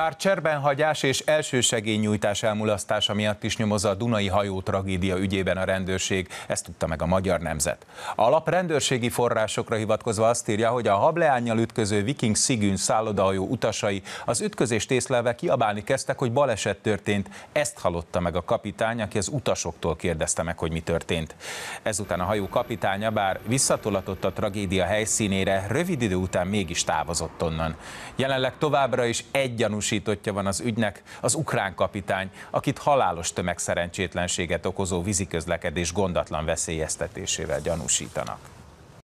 Már cserbenhagyás és elsősegélynyújtás elmulasztása miatt is nyomoz a Dunai hajó tragédia ügyében a rendőrség, ezt tudta meg a magyar nemzet. A lap rendőrségi forrásokra hivatkozva azt írja, hogy a hableányjal ütköző Viking Szigűn szállodahajó utasai az ütközést észlelve kiabálni kezdtek, hogy baleset történt. Ezt hallotta meg a kapitány, aki az utasoktól kérdezte meg, hogy mi történt. Ezután a hajó kapitánya, bár visszatolatott a tragédia helyszínére, rövid idő után mégis távozott onnan. Jelenleg továbbra is egy gyanús gyanúsítottja van az ügynek az ukrán kapitány, akit halálos tömegszerencsétlenséget okozó víziközlekedés gondatlan veszélyeztetésével gyanúsítanak.